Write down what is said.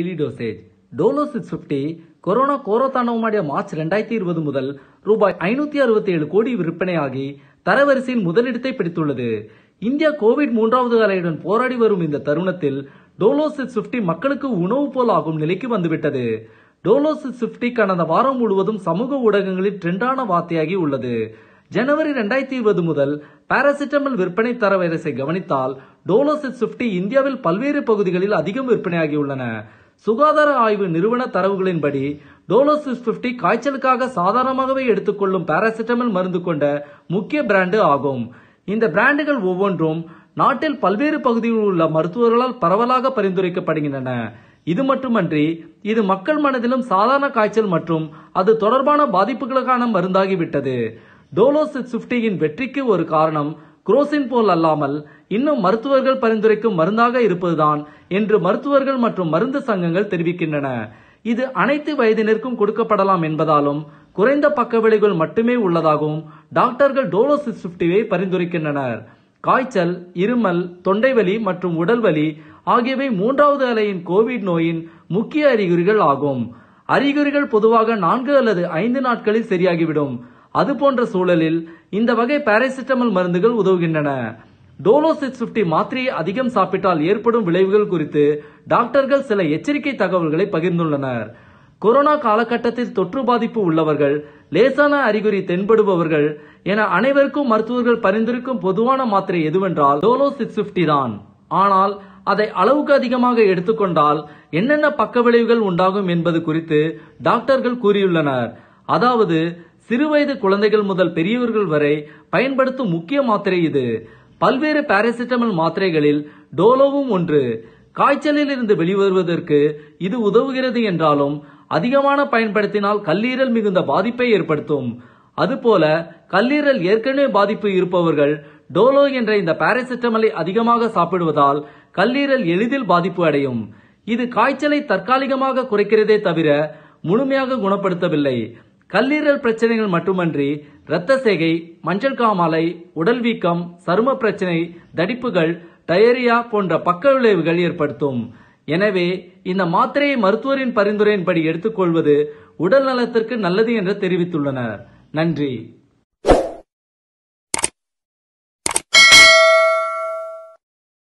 ಟಿಲಿ dosage Dolo six fifty corona ಕೋರೋ ತಾಂಡವ ரெண்டாயிரத்தி இருபது முதல் ரூபாய் ஐநூத்தி அறுபத்தி ஏழு கோடி விற்பனையாகி தரவரிசையில் முதலிடத்தை பிடித்துள்ளது இந்தியா கோவிட் மூன்றாவது அலையுடன் போராடி வரும் இந்த தருணத்தில் டோலோ சிக்ஸ் பிப்டி மக்களுக்கு உணவு போல் ஆகும் நிலைக்கு வந்துவிட்டது டோலோசிட் சிக்ஸ் பிப்டி கடந்த வாரம் முழுவதும் சமூக ஊடகங்களில் ட்ரெண்டான வார்த்தையாகி உள்ளது ஜனவரி ரெண்டாயிரத்தி இருபது முதல் பாராசிட்டமல் விற்பனை தரவரிசை கவனித்தால் டோலோ சிக்ஸ் பிப்டி இந்தியாவில் பல்வேறு பகுதிகளில் அதிகம் விற்பனையாகியுள்ளன சுகாதார ஆய்வு நிறுவன தரவுகளின்படி டோலோசிஸ் பிப்டி காய்ச்சலுக்காக சாதாரணமாகவே எடுத்துக்கொள்ளும் பாராசிட்டமல் மருந்து கொண்ட முக்கிய பிராண்டு ஆகும் இந்த பிராண்டுகள் ஒவ்வொன்றும் நாட்டில் பல்வேறு பகுதியில் உள்ள மருத்துவர்களால் பரவலாக பரிந்துரைக்கப்படுகின்றன இது மட்டுமன்றி இது மக்கள் மனதிலும் சாதாரண காய்ச்சல் மற்றும் அது தொடர்பான பாதிப்புகளுக்கான மருந்தாகிவிட்டது டோலோ சிக்ஸ் ஃபிஃப்டியின் வெற்றிக்கு ஒரு காரணம் குரோசின் போல் அல்லாமல் இன்னும் மருத்துவர்கள் பரிந்துரைக்கும் மருந்தாக இருப்பதுதான் என்று மருத்துவர்கள் மற்றும் மருந்து சங்கங்கள் தெரிவிக்கின்றன இது அனைத்து வயதினருக்கும் கொடுக்கப்படலாம் என்பதாலும் குறைந்த பக்க விளைவுகள் மட்டுமே உள்ளதாகவும் டாக்டர்கள் டோலோசிஸ் பிப்டியை பரிந்துரைக்கின்றனர் காய்ச்சல் இருமல் தொண்டைவலி மற்றும் உடல்வலி ஆகியவை மூன்றாவது அலையின் கோவிட் நோயின் முக்கிய அறிகுறிகள் ஆகும் அறிகுறிகள் பொதுவாக நான்கு அல்லது ஐந்து நாட்களில் சரியாகிவிடும் அதுபோன்ற சூழலில் இந்த வகை பாராசிட்டமல் மருந்துகள் உதவுகின்றன டோலோ சிக்ஸ் பிப்டி மாத்திரையை அதிகம் சாப்பிட்டால் ஏற்படும் விளைவுகள் குறித்து டாக்டர்கள் சில எச்சரிக்கை தகவல்களை பகிர்ந்துள்ளனர் கொரோனா காலகட்டத்தில் தொற்று பாதிப்பு உள்ளவர்கள் லேசான அறிகுறி தென்படுபவர்கள் என அனைவருக்கும் மருத்துவர்கள் பரிந்துரைக்கும் பொதுவான மாத்திரை எதுவென்றால் டோலோ சிக்ஸ் பிப்டி தான் ஆனால் அதை அளவுக்கு அதிகமாக எடுத்துக்கொண்டால் என்னென்ன பக்க விளைவுகள் உண்டாகும் என்பது குறித்து டாக்டர்கள் கூறியுள்ளனர் அதாவது சிறுவயது குழந்தைகள் முதல் பெரியவர்கள் வரை பயன்படுத்தும் முக்கிய மாத்திரை இது பல்வேறு பாராசிட்டமல் மாத்திரைகளில் டோலோவும் ஒன்று காய்ச்சலில் இருந்து வெளிவருவதற்கு இது உதவுகிறது என்றாலும் அதிகமான பயன்படுத்தினால் கல்லீரல் மிகுந்த பாதிப்பை ஏற்படுத்தும் அதுபோல கல்லீரல் ஏற்கனவே பாதிப்பு இருப்பவர்கள் டோலோ என்ற இந்த பாராசிட்டமலை அதிகமாக சாப்பிடுவதால் கல்லீரல் எளிதில் பாதிப்பு அடையும் இது காய்ச்சலை தற்காலிகமாக குறைக்கிறதே தவிர முழுமையாக குணப்படுத்தவில்லை கல்லீரல் பிரச்சனைகள் மட்டுமன்றி இரத்த சேகை மஞ்சள் காமாலை உடல் வீக்கம் சரும பிரச்சனை தடிப்புகள் டயரியா போன்ற பக்க விளைவுகள் ஏற்படுத்தும் எனவே இந்த மாத்திரையை மருத்துவரின் பரிந்துரையின்படி எடுத்துக்கொள்வது உடல் நலத்திற்கு நல்லது என்று தெரிவித்துள்ளனர் நன்றி